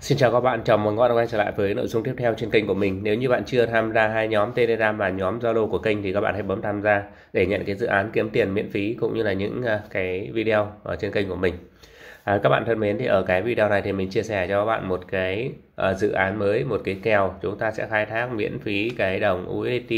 Xin chào các bạn, chào mừng các bạn quay trở lại với nội dung tiếp theo trên kênh của mình. Nếu như bạn chưa tham gia hai nhóm Telegram và nhóm Zalo của kênh thì các bạn hãy bấm tham gia để nhận cái dự án kiếm tiền miễn phí cũng như là những à, cái video ở trên kênh của mình. À, các bạn thân mến thì ở cái video này thì mình chia sẻ cho các bạn một cái uh, dự án mới, một cái kèo chúng ta sẽ khai thác miễn phí cái đồng USDT.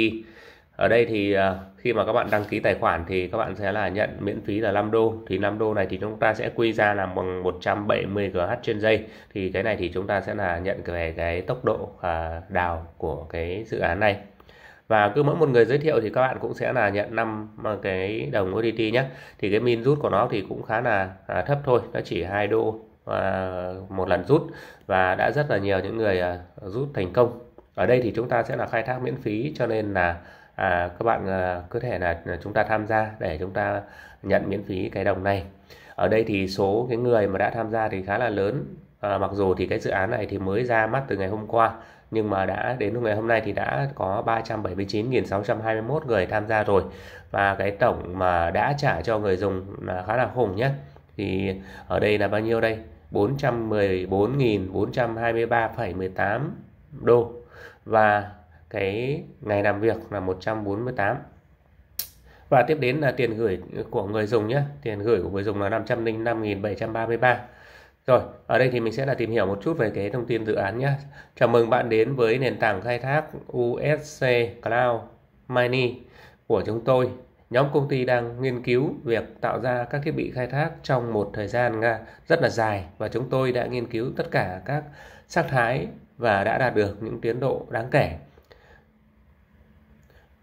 Ở đây thì uh, khi mà các bạn đăng ký tài khoản thì các bạn sẽ là nhận miễn phí là 5 đô thì 5 đô này thì chúng ta sẽ quy ra là bằng 170 GH trên giây thì cái này thì chúng ta sẽ là nhận về cái tốc độ à, đào của cái dự án này và cứ mỗi một người giới thiệu thì các bạn cũng sẽ là nhận 5 à, cái đồng ODT nhé thì cái min rút của nó thì cũng khá là à, thấp thôi nó chỉ 2 đô một lần rút và đã rất là nhiều những người rút thành công ở đây thì chúng ta sẽ là khai thác miễn phí cho nên là à, các bạn à, có thể là chúng ta tham gia để chúng ta nhận miễn phí cái đồng này ở đây thì số cái người mà đã tham gia thì khá là lớn à, mặc dù thì cái dự án này thì mới ra mắt từ ngày hôm qua nhưng mà đã đến ngày hôm nay thì đã có 379.621 người tham gia rồi và cái tổng mà đã trả cho người dùng là khá là khủng nhé thì ở đây là bao nhiêu đây 414.423,18 đô và cái ngày làm việc là 148 và tiếp đến là tiền gửi của người dùng nhé tiền gửi của người dùng là 505.733 rồi ở đây thì mình sẽ là tìm hiểu một chút về cái thông tin dự án nhé chào mừng bạn đến với nền tảng khai thác USC Cloud Mini của chúng tôi nhóm công ty đang nghiên cứu việc tạo ra các thiết bị khai thác trong một thời gian rất là dài và chúng tôi đã nghiên cứu tất cả các sắc thái và đã đạt được những tiến độ đáng kể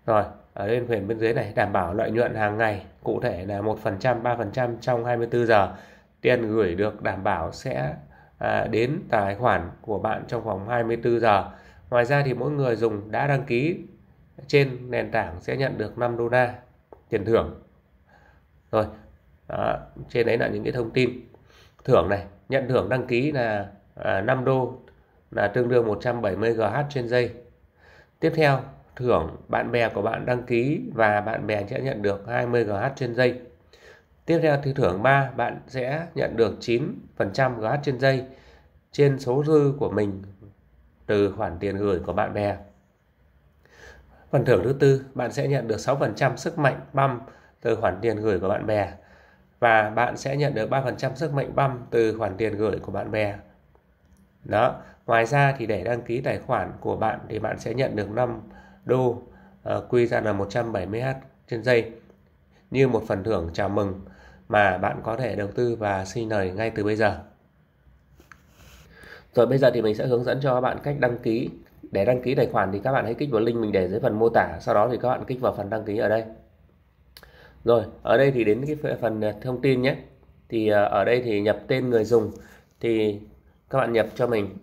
rồi, ở bên quyền bên dưới này đảm bảo lợi nhuận hàng ngày, cụ thể là 1%, 3% trong 24 giờ. Tiền gửi được đảm bảo sẽ à, đến tài khoản của bạn trong vòng 24 giờ. Ngoài ra thì mỗi người dùng đã đăng ký trên nền tảng sẽ nhận được 5 đô la tiền thưởng. Rồi, đó, trên đấy là những cái thông tin thưởng này, nhận thưởng đăng ký là à, 5 đô là tương đương 170 GH trên giây. Tiếp theo thưởng bạn bè của bạn đăng ký và bạn bè sẽ nhận được 20 GH trên dây Tiếp theo thì thưởng 3, bạn sẽ nhận được 9% GH trên dây trên số dư của mình từ khoản tiền gửi của bạn bè. Phần thưởng thứ tư, bạn sẽ nhận được 6% sức mạnh băm từ khoản tiền gửi của bạn bè và bạn sẽ nhận được 3% sức mạnh băm từ khoản tiền gửi của bạn bè. Đó, ngoài ra thì để đăng ký tài khoản của bạn thì bạn sẽ nhận được 5 đô ờ, quy ra là 170H trên giây như một phần thưởng chào mừng mà bạn có thể đầu tư và xin lời ngay từ bây giờ. Rồi bây giờ thì mình sẽ hướng dẫn cho các bạn cách đăng ký. Để đăng ký tài khoản thì các bạn hãy kích vào link mình để dưới phần mô tả, sau đó thì các bạn kích vào phần đăng ký ở đây. Rồi, ở đây thì đến cái phần thông tin nhé. Thì ờ, ở đây thì nhập tên người dùng thì các bạn nhập cho mình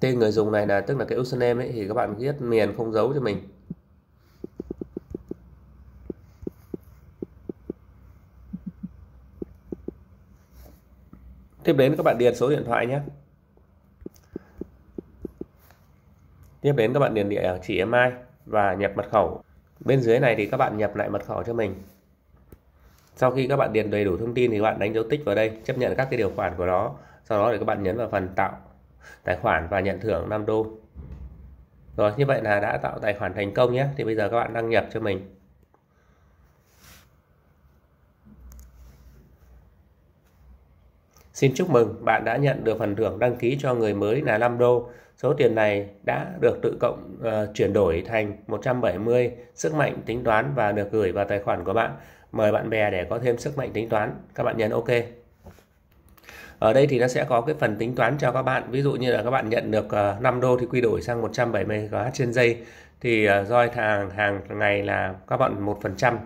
tên người dùng này là tức là cái username ấy thì các bạn viết miền không giấu cho mình tiếp đến các bạn điền số điện thoại nhé tiếp đến các bạn điền địa chỉ email và nhập mật khẩu bên dưới này thì các bạn nhập lại mật khẩu cho mình sau khi các bạn điền đầy đủ thông tin thì các bạn đánh dấu tích vào đây chấp nhận các cái điều khoản của nó sau đó thì các bạn nhấn vào phần tạo tài khoản và nhận thưởng 5 đô rồi như vậy là đã tạo tài khoản thành công nhé thì bây giờ các bạn đăng nhập cho mình Xin chúc mừng bạn đã nhận được phần thưởng đăng ký cho người mới là 5 đô. Số tiền này đã được tự cộng uh, chuyển đổi thành 170 sức mạnh tính toán và được gửi vào tài khoản của bạn. Mời bạn bè để có thêm sức mạnh tính toán. Các bạn nhấn OK ở đây thì nó sẽ có cái phần tính toán cho các bạn ví dụ như là các bạn nhận được 5 ờ, đô thì quy đổi sang 170 GH trên giây thì ờ, roi hàng hàng ngày là các bạn 1%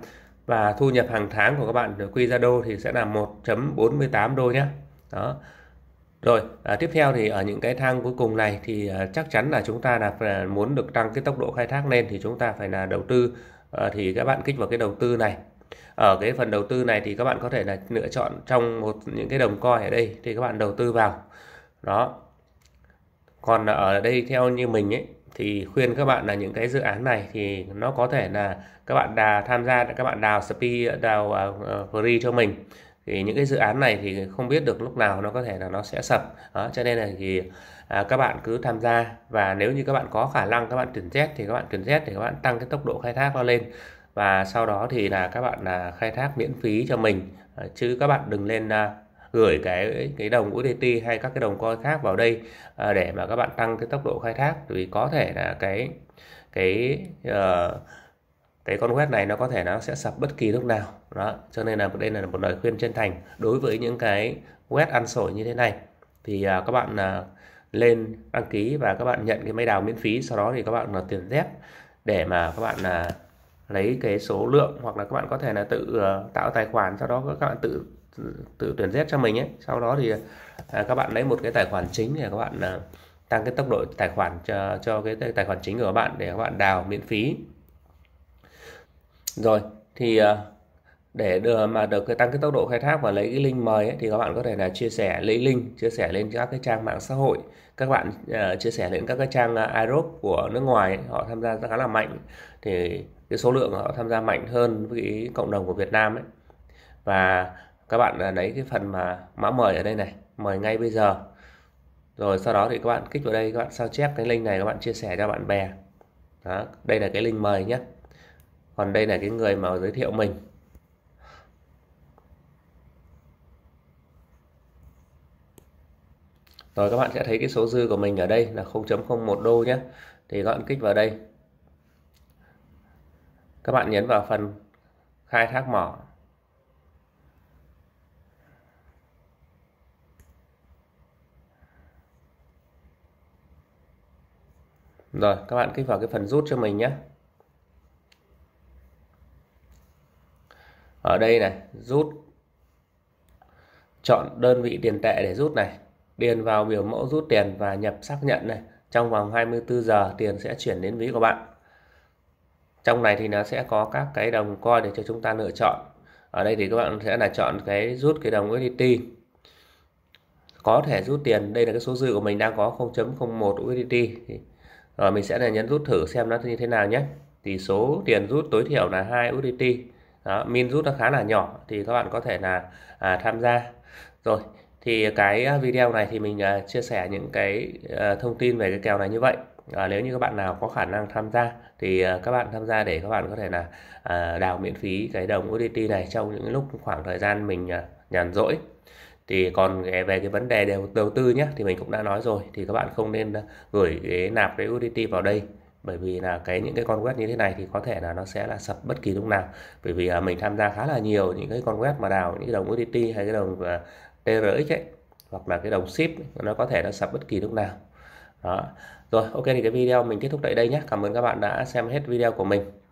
và thu nhập hàng tháng của các bạn được quy ra đô thì sẽ là 1.48 đô nhé đó rồi à, tiếp theo thì ở những cái thang cuối cùng này thì à, chắc chắn là chúng ta là muốn được tăng cái tốc độ khai thác lên thì chúng ta phải là đầu tư à, thì các bạn kích vào cái đầu tư này ở cái phần đầu tư này thì các bạn có thể là lựa chọn trong một những cái đồng coi ở đây thì các bạn đầu tư vào đó còn ở đây theo như mình ấy thì khuyên các bạn là những cái dự án này thì nó có thể là các bạn đà tham gia các bạn đào spi đào uh, free cho mình thì những cái dự án này thì không biết được lúc nào nó có thể là nó sẽ sập đó, cho nên là thì à, các bạn cứ tham gia và nếu như các bạn có khả năng các bạn chuyển z thì các bạn chuyển z để các bạn tăng cái tốc độ khai thác nó lên và sau đó thì là các bạn là khai thác miễn phí cho mình à, chứ các bạn đừng lên à, gửi cái cái đồng UDT hay các cái đồng coin khác vào đây à, để mà các bạn tăng cái tốc độ khai thác vì có thể là cái cái ờ, cái con web này nó có thể nó sẽ sập bất kỳ lúc nào đó cho nên là đây là một lời khuyên chân thành đối với những cái web ăn sổi như thế này thì các bạn uh, lên đăng ký và các bạn nhận cái máy đào miễn phí sau đó thì các bạn là tiền dép để mà các bạn là lấy cái số lượng hoặc là các bạn có thể là tự ờ, tạo tài khoản sau đó các bạn tự tự tuyển Z cho mình ấy sau đó thì à, các bạn lấy một cái tài khoản chính để các bạn à, tăng cái tốc độ tài khoản cho, cho cái tài khoản chính của các bạn để các bạn đào miễn phí rồi thì ờ, để đưa mà được cái tăng cái tốc độ khai thác và lấy cái link mời ấy, thì các bạn có thể là chia sẻ lấy link chia sẻ lên các cái trang mạng xã hội các bạn uh, chia sẻ đến các cái trang ờ, iRope của nước ngoài họ tham gia khá là mạnh thì cái số lượng họ tham gia mạnh hơn với cái cộng đồng của Việt Nam ấy và các bạn ờ, lấy cái phần mà mã mời ở đây này mời ngay bây giờ rồi sau đó thì các bạn kích vào đây các bạn sao chép cái link này các bạn chia sẻ cho bạn bè đó, đây là cái link mời nhé còn đây là cái người mà giới thiệu mình rồi các bạn sẽ thấy cái số dư của mình ở đây là 0.01 đô nhé thì các bạn kích vào đây các bạn nhấn vào phần khai thác mỏ Rồi các bạn kích vào cái phần rút cho mình nhé Ở đây này rút Chọn đơn vị tiền tệ để rút này điền vào biểu mẫu rút tiền và nhập xác nhận này trong vòng 24 giờ tiền sẽ chuyển đến ví của bạn trong này thì nó sẽ có các cái đồng coi để cho chúng ta lựa chọn ở đây thì các bạn sẽ là chọn cái rút cái đồng USDT có thể rút tiền đây là cái số dư của mình đang có 0.01 USDT rồi mình sẽ là nhấn rút thử xem nó như thế nào nhé thì số tiền rút tối thiểu là 2 USDT min rút nó khá là nhỏ thì các bạn có thể là à, tham gia rồi thì cái à, video này thì mình à, chia sẻ những cái à, thông tin về cái kèo này như vậy à, nếu như các bạn nào có khả năng tham gia thì các bạn tham gia để các bạn có thể là đào miễn phí cái đồng UDT này trong những lúc khoảng thời gian mình nhàn rỗi thì còn về cái vấn đề đều đầu tư nhé thì mình cũng đã nói rồi thì các bạn không nên gửi cái nạp cái UDT vào đây bởi vì là cái những cái con web như thế này thì có thể là nó sẽ là sập bất kỳ lúc nào bởi vì mình tham gia khá là nhiều những cái con web mà đào những cái đồng UDT hay cái đồng TRX ấy, hoặc là cái đồng ship nó có thể nó sập bất kỳ lúc nào đó rồi ok thì cái video mình kết thúc tại đây nhé cảm ơn các bạn đã xem hết video của mình